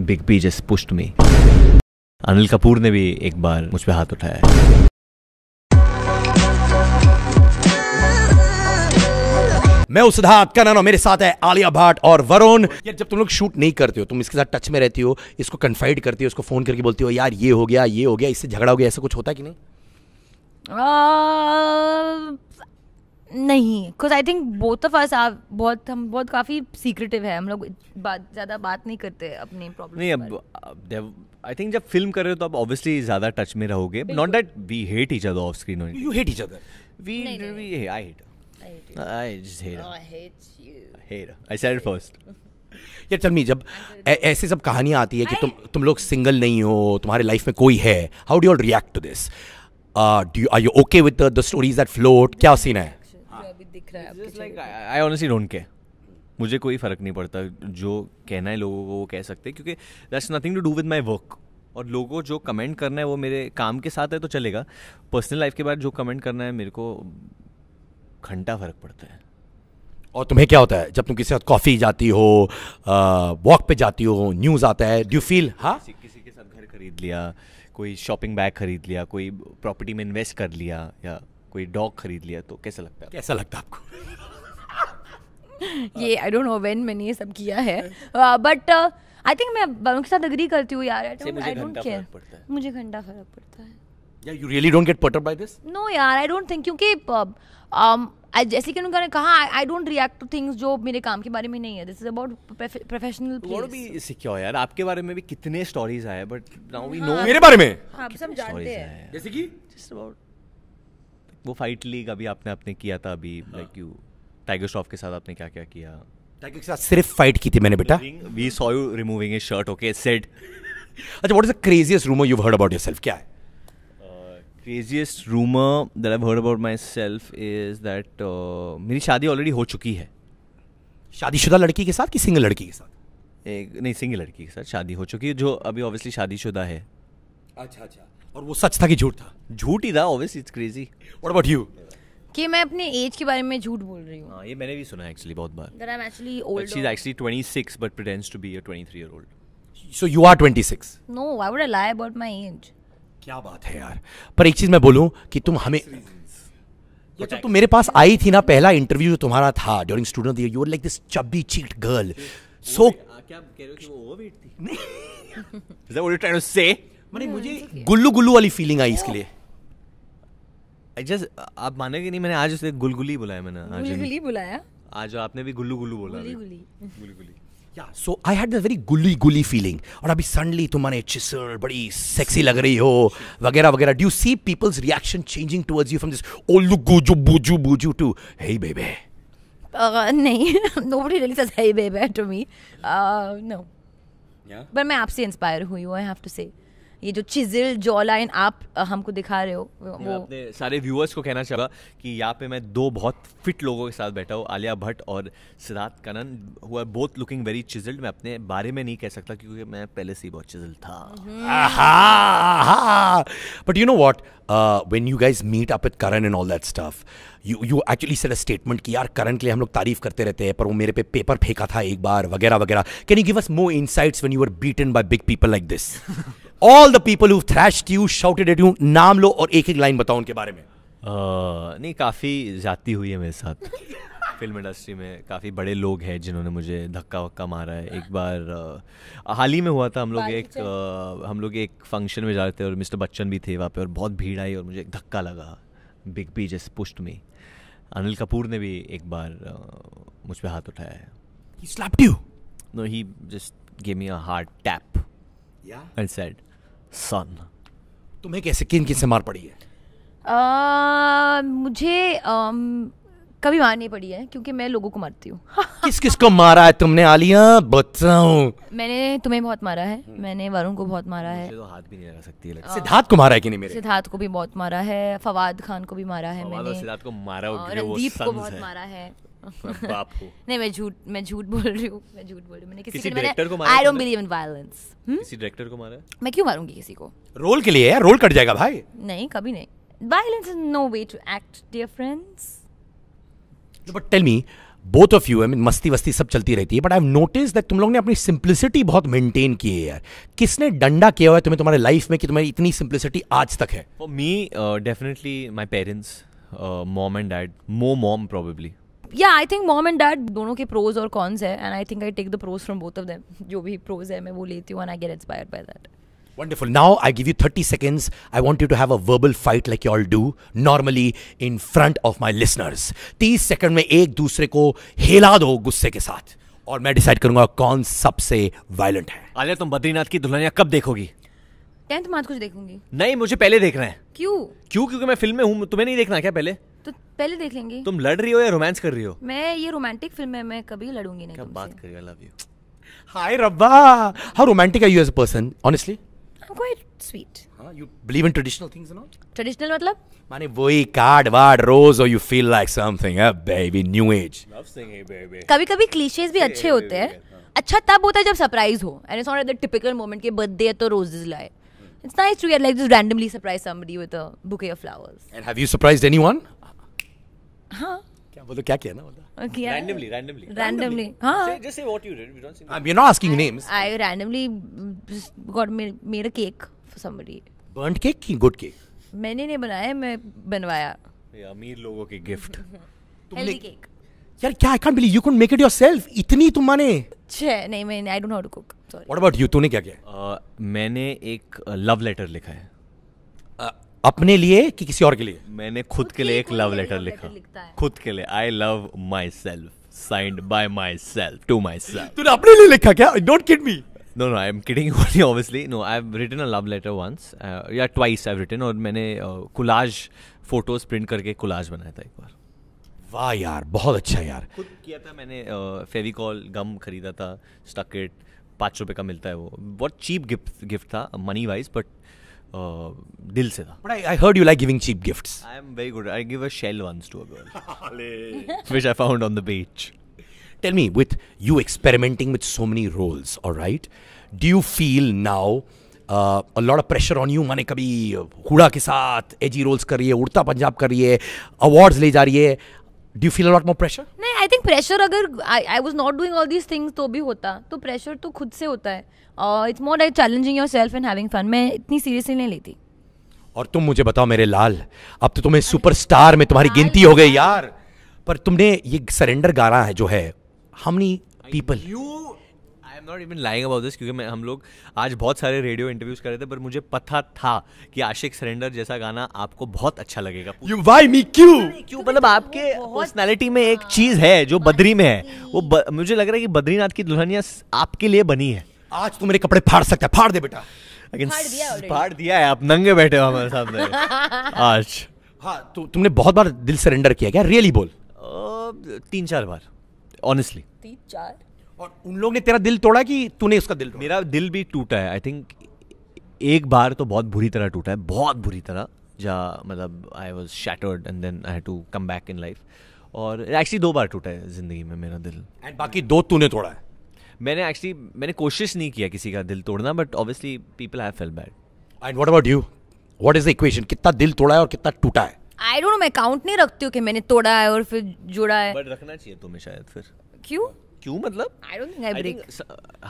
Big be just पुष्ट मी अनिल कपूर ने भी एक बार मुझ पर हाथ उठाया है मैं उस सिद्धार्थ का नाना मेरे साथ है आलिया भाट और वरुण यार जब तुम लोग शूट नहीं करते हो तुम इसके साथ टच में रहती हो इसको कन्फाइड करती हो इसको फोन करके बोलती हो यार ये हो गया ये हो गया इससे झगड़ा हो गया ऐसा कुछ होता कि नहीं आ, नहीं because I think both of us आप बहुत हम बहुत काफ़ी सीक्रेटिव है हम लोग बात ज़्यादा बात नहीं करते अपनी प्रॉब्लम नहीं अब आई थिंक जब फिल्म कर रहे हो तो आप ऑब्वियसली ज़्यादा टच में रहोगे not that we hate each other off screen you hate each other we we I hate I just hate her. Oh, I hate you. I hate her. I said जब ऐसे सब कहानियां आती है कि तुम तुम लोग सिंगल नहीं हो तुम्हारे लाइफ में कोई है how do you react to this do are you okay with the stories that float क्या सीन है दिख रहा है like I honestly don't care मुझे कोई फ़र्क नहीं पड़ता जो कहना है लोगों को वो कह सकते हैं क्योंकि that's nothing to do with my work और लोगों को जो कमेंट करना है वो मेरे काम के साथ है तो चलेगा पर्सनल लाइफ के बाद जो कमेंट करना है मेरे को घंटा फ़र्क पड़ता है और तुम्हें क्या होता है जब तुम किसी साथ कॉफ़ी जाती हो वॉक पे जाती हो न्यूज़ आता है डू फील हाँ किसी, किसी के साथ घर खरीद लिया कोई शॉपिंग बैग खरीद लिया कोई प्रॉपर्टी में इन्वेस्ट कर लिया या कोई डॉग खरीद लिया तो कैसा लगता है कैसा लगता है आपको ये आई डोंट नो व्हेन मैंने ये सब किया है बट आई थिंक मैं के साथ अग्री करती हूँ यार आई डोंट केयर मुझे घंटा फर्क पड़ता है Yeah, you really don't get put up by this? No, यार, I don't think क्योंकि uh, um, जैसे कि उन्होंने कहा I don't react to things जो मेरे काम के बारे में नहीं है this is about professional what be secure यार आपके बारे में भी कितने स्टोरीज आए बट नाउ वी नो मेरे बारे में हम हाँ, सब जानते हैं जैसे कि जस्ट अबाउट वो फाइट लीग अभी आपने आपने किया था अभी लाइक यू टाइगर श्रॉफ के साथ आपने क्या क्या किया टाइगर के साथ सिर्फ फाइट की थी मैंने बेटा we saw you removing a shirt okay said अच्छा what is the craziest rumour you heard about yourself क्या है craziest rumour that I heard about myself is that मेरी शादी ऑलरेडी हो चुकी है शादीशुदा लड़की के साथ कि सिंगल लड़की के साथ एक नहीं सिंगल लड़की के साथ शादी हो चुकी है जो अभी ऑब्वियसली शादीशुदा है अच्छा अच्छा और वो सच था कि झूठ था झूठ ही था obviously it's crazy what about you कि मैं अपने एज के बारे में झूठ बोल रही हूँ हाँ ये मैंने भी सुना है एक्चुअली बहुत बार that I am actually old she is actually 26 but pretends to be a 23 year old so you are 26 no why would I lie about my age क्या बात है यार पर एक चीज मैं बोलूं कि तुम हमें तो जब तुम मेरे पास आई थी ना पहला इंटरव्यू जो तुम्हारा था during student year you like this chubby cheek girl so क्या कह रहे हो कि वो ओवरवेट थी is that what you are trying to say मैंने मुझे गुल्लू गुल्लू वाली फीलिंग आई इसके लिए आई जस्ट आप मानेंगे नहीं मैंने आज उसे गुलगुली बुलाया मैंने आज गुलगुली बुलाया आज आपने भी गुल्लू गुल्लू बोला गुलगुली गुलगुली या so I had the very गुली गुली फीलिंग और अभी सडनली तुम्हारे चिसर बड़ी सेक्सी लग रही हो वगैरह वगैरह do you see peoples reaction changing towards you from this oh लुगुजू बुजू बुजू टू हे बेबे नहीं nobody really says hey babe to me uh, no yeah but मैं आपसे इंस्पायर हुई हूं आई हैव टू से ये जो चिजिल जॉ लाइन आप हमको दिखा रहे हो वो अपने सारे व्यूअर्स को कहना चाहूँगा कि यहाँ पे मैं दो बहुत फिट लोगों के साथ बैठा हूँ आलिया भट्ट और Siddharth Kanan who are both looking very chiselled मैं अपने बारे में नहीं कह सकता क्योंकि मैं पहले से ही बहुत चिजल्ड था but you know what when you guys meet up with Karan and all that stuff you you actually sir a statement कि यार करण के लिए हम लोग तारीफ करते रहते हैं पर वो मेरे पे पेपर फेंका था एक बार वगैरह वगैरह can you give us more insights when you are beaten by big people like this all the people who thrashed you shouted at you नाम लो और एक एक लाइन बताओ उनके बारे में uh, नहीं काफ़ी जाती हुई है मेरे साथ फिल्म इंडस्ट्री में काफ़ी बड़े लोग हैं जिन्होंने मुझे धक्का वक्का मारा है एक बार हाल ही में हुआ था हम लोग एक आ, हम लोग एक फंक्शन में जा रहे थे और मिस्टर बच्चन भी थे वहाँ पे और बहुत भीड़ आई और मुझे एक धक्का लगा बिग बी जैसे पुष्ट में अनिल कपूर ने भी एक बार आ, मुझ पर हाथ उठाया है he slapped you no सन तुम्हें कैसे किन किन से मार पड़ी है आ, मुझे आ, कभी मार नहीं पड़ी है क्योंकि मैं लोगों को मारती हूँ किस किस को मारा है तुमने आलिया बताओ मैंने तुम्हें बहुत मारा है हम्म। मैंने वरुण को बहुत मारा है तो हाथ भी नहीं लगा सकती है सिद्धार्थ को मारा है कि नहीं मेरे सिद्धार्थ को भी बहुत मारा है फवाद खान को भी मारा है मैंने सिद्धार्थ को मारा है दीप को बहुत मारा है बाप नहीं मैं झूठ मैं झूठ बोल रही हूँ मैं झूठ बोल रही हूँ मैंने किसी, डायरेक्टर को मारा I don't believe in violence किसी डायरेक्टर को मारा मैं क्यों मारूंगी किसी को रोल के लिए यार रोल कट जाएगा भाई नहीं कभी नहीं violence is no way to act, dear friends. No, but tell me, both of you I mean मस्ती वस्ती सब चलती रहती है बट आई नोटिस दैट तुम लोग ने अपनी सिंप्लिसिटी बहुत मेंटेन की है यार किसने डंडा किया हुआ है तुम्हें तुम्हारे लाइफ में कि तुम्हारी इतनी सिंप्लिसिटी आज तक है for me definitely my parents mom and dad मो मॉम प्रोबेबली या I think mom and dad दोनों के प्रोज और कॉन्स है and I think I take the pros from both of them जो भी प्रोज है मैं वो लेती हूँ and I get inspired by that Wonderful. Now I give you 30 seconds. I want you to have a verbal fight like you all do normally in front of my listeners. 30 second में एक दूसरे को हिला दो गुस्से के साथ और मैं डिसाइड करूंगा कौन सबसे वायलेंट है आलिया तुम बद्रीनाथ की दुल्हनिया कब देखोगी टेंथ मार्च कुछ देखूंगी नहीं मुझे पहले देखना है क्यों क्यों क्योंकि मैं film में हूँ तुम्हें नहीं देखना क्या पहले तो पहले देख लेंगे तुम लड़ रही हो या रोमांस कर रही हो मैं ये रोमांटिक फिल्म है मैं कभी लड़ूंगी नहीं क्या बात कर रही आई लव यू हाय रब्बा how romantic are you as a person honestly I am quite sweet हां you believe in traditional things और नॉट ट्रेडिशनल मतलब माने वही कार्ड वार्ड रोज और you feel like something a baby new age love singing baby कभी-कभी cliches भी अच्छे होते हैं अच्छा तब होता है जब सरप्राइज हो and it's not at the typical moment के बर्थडे है तो रोजेस लाए It's nice to get like just randomly surprise somebody with a bouquet of flowers. And have you surprised anyone? वो तो क्या किया ना बोलता रैंडमली रैंडमली रैंडमली हां जैसे what you did we don't see I am not asking names I मैंने नहीं बनाया मैं बनवाया अमीर लोगों के गिफ्ट हेल्दी केक यार क्या I can't believe you could make it yourself इतनी तुम माने छह नहीं मैं I don't know how to cook sorry what about you तूने क्या किया uh, मैंने एक लव uh, लेटर लिखा है अपने लिए कि किसी और के लिए मैंने खुद, के लिए एक लव लेटर लिखा खुद के लिए I love myself signed by myself to myself तूने अपने लिए लिखा क्या don't kid me No, no, I'm kidding you only, obviously. No, I've written a love letter once. Uh, yeah, twice I've written. और मैंने collage photos print करके collage बनाया था एक बार वाह यार बहुत अच्छा यार खुद किया था मैंने uh, फेविकॉल गम खरीदा था स्टकेट पाँच रुपये का मिलता है वो बहुत चीप गिफ्ट गिफ्ट था मनी वाइज बट Uh, दिल से था but I heard you like giving cheap gifts I am very good I give a shell once to a girl which I found on the beach tell me with you experimenting with so many roles और right do you feel now a lot of pressure on you माने कभी uh, Hooda के साथ एजी roles कर रही है उड़ता पंजाब कर रही है अवार्ड्स ले जा रही है do you feel a lot more pressure I think pressure अगर I was not doing all these things तो भी होता तो प्रेशर तो खुद से होता है it's more like challenging yourself and having fun मैं इतनी सीरियसली नहीं लेती और तुम मुझे बताओ मेरे लाल अब तो तुम्हें सुपरस्टार में तुम्हारी गिनती हो गई यार पर तुमने ये सरेंडर गाना है जो है हमनी people you I am not even lying about this क्योंकि मैं हम लोग आज बहुत सारे रेडियो इंटरव्यूज़ कर रहे थे पर मुझे पता था कि आशिक सरेंडर जैसा गाना आपको बहुत अच्छा लगेगा यू वाई मी क्यू क्यों मतलब आपके पर्सनैलिटी में एक हाँ। चीज़ है जो बद्री में है वो ब, मुझे लग रहा है कि बद्रीनाथ की दुल्हनिया आपके लिए बनी है आज तू मेरे कपड़े फाड़ सकता है फाड़ दे बेटा लेकिन फाड़ दिया है आप नंगे बैठे हो हमारे सामने आज हाँ तो तुमने बहुत बार दिल सरेंडर किया क्या रियली बोल तीन चार बार ऑनेस्टली तीन चार और उन लोग ने तेरा दिल तोड़ा कि तूने उसका दिल मेरा दिल भी टूटा है आई थिंक एक बार तो बहुत बुरी तरह टूटा है बहुत बुरी तरह जहाँ मतलब I was shattered and then I to come back in life और एक्चुअली दो बार टूटा है ज़िंदगी में मेरा दिल एंड बाकी दो तूने तोड़ा है मैंने एक्चुअली मैंने कोशिश नहीं किया किसी का दिल तोड़ना but obviously people have felt bad and what about you what is the equation कितना दिल तोड़ा है और कितना टूटा है आई डोंट नो मैं काउंट नहीं रखती हूँ कि मैंने तोड़ा है और फिर जोड़ा है बट रखना चाहिए तुम्हें शायद फिर क्यों क्यों मतलब I don't think I break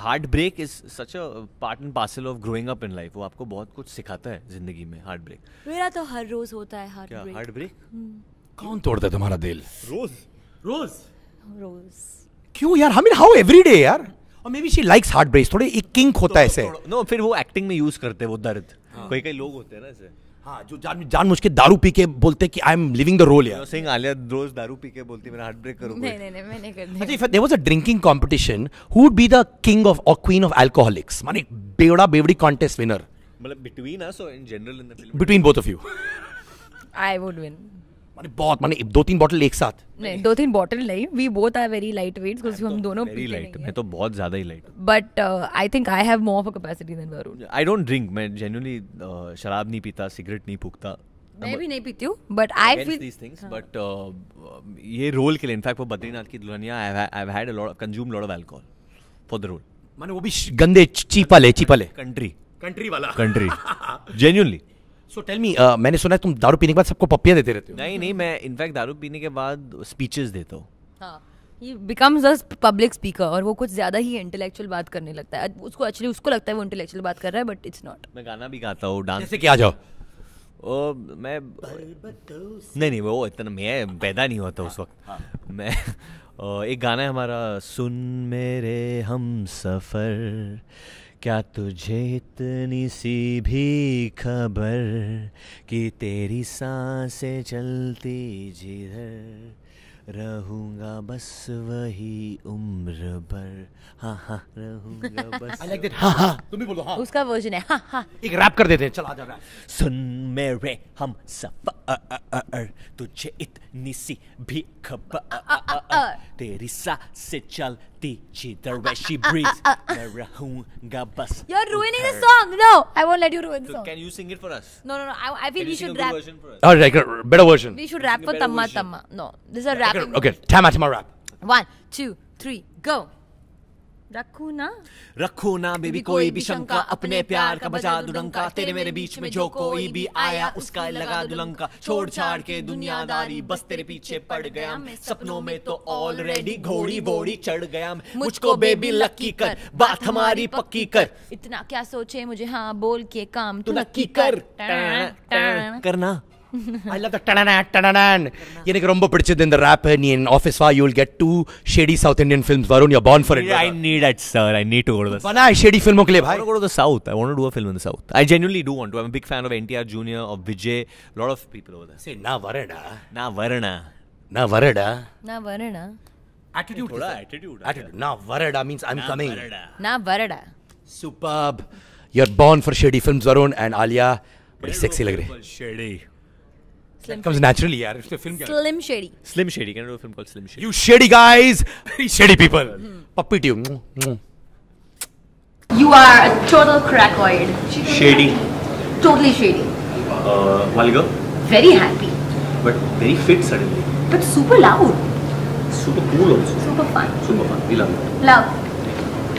heart break is such a part and parcel of growing up in life वो आपको बहुत कुछ सिखाता है जिंदगी में हार्ट ब्रेक मेरा तो हर रोज होता है हार्ट ब्रेक हार्ट ब्रेक कौन तोड़ता है तुम्हारा दिल रोज रोज रोज क्यों यार आई मीन हाउ एवरीडे यार और maybe she likes heart break थोड़े एक किंक होता तो है ऐसे नो फिर वो एक्टिंग में यूज करते हैं वो दर्द हाँ। कई कई लोग होते हैं ना ऐसे हाँ जो जान जान मुझ दारू पी के बोलते कि I am living the role यार सिंह आलिया रोज दारू पी के बोलती मेरा हार्ट ब्रेक करो नहीं नहीं नहीं मैं नहीं करती अच्छा there was a drinking competition who would be the king of और क्वीन ऑफ अल्कोहलिक्स माने बेवड़ा बेवड़ी कॉन्टेस्ट विनर मतलब बिटवीन अस और in general in the film between both of you I would win माने बहुत माने दो तीन बॉटल एक साथ नहीं दो तीन बॉटल नहीं we both are very light weight because हम तो दोनों वेरी लाइट मैं तो बहुत ज्यादा ही light but I think I have more of a capacity than Varun I don't drink मैं जेन्युइनली uh, शराब नहीं पीता सिगरेट नहीं फूकता मैं भी नहीं पीती हूँ but I feel these things but ये रोल के लिए इनफैक्ट वो Badrinath Ki Dulhania I have had a lot consume lot of alcohol for the role माने वो भी गंदे चीपल है कंट्री कंट्री वाला country genuinely so tell me मैंने सुना है तुम दारू पीने के बाद सबको पप्पियाँ देते रहते हो नहीं नहीं मैं इनफैक्ट दारू पीने के बाद स्पीचेस देता हूँ he becomes a public speaker और वो कुछ ज़्यादा ही इंटेलेक्चुअल बात करने लगता है उसको एक्चुअली उसको लगता है वो इंटेलेक्चुअल बात कर रहा है बट इट्स नॉट मैं गाना भी गाता हूँ डांस से क्या जाओ ओ, मैं नहीं नहीं वो इतना मैं पैदा नहीं होता उस वक्त हाँ, हाँ। मैं ओ, एक गाना है हमारा सुन मेरे हम सफ़र क्या तुझे इतनी सी भी खबर कि तेरी सांसें चलती जिधर रहूंगा बस वही उम्र भर हा हा हाँ, हाँ। हाँ। उसका वर्जन है एक रैप कर देते चला जा रहा सुन मेरे हम सफर तुझे इतनी सी भी खबर तेरी सा से चल ची दरवेशी ब्रीज मैं better rapping okay time out my rap 1 2 3 go रखो ना रखो ना बेबी कोई भी शंका अपने प्यार का बजा दुलंका तेरे मेरे बीच में जो कोई भी आया उसका लगा दुलंका छोड़ छाड़ के दुनियादारी बस तेरे पीछे पड़ गया मैं सपनों में तो ऑलरेडी घोड़ी बोड़ी चढ़ गया मुझको बेबी लकी कर बात हमारी पक्की कर इतना क्या सोचे मुझे हाँ बोल के काम तू नक्की कर करना ஐ லவ் த டனனன் எனக்கு ரொம்ப பிடிச்சது இந்த ரேப் நீ என் ஆஃபீஸ் வா you will get to Shetty south Indian films வரும் you born for it I need it sir I need to go to the பனா ஷெடி ஃபில்மோ க்லே பாய் go to the south I want to do a film in the south I genuinely do want to I am big fan of NTR junior of Vijay lot of people over there say நான் வரடா நான் வரேனா நான் வரடா நான் வரேனா attitude thoda attitude attitude na varada means i'm na coming varada. na varada superb you're born for shady films varun and alia badi sexy lag rahi shady Slim that comes naturally, yeah. It's a film. Slim Shady. Slim Shady. Can I do a film called Slim Shady? You shady guys, shady people. Mm. Puppy to you. You are a total crackoid. Shady. Totally shady. Uh, vulgar. Very happy. But very fit suddenly. But super loud. Super cool also. Super fun. Super fun. We love it. Love.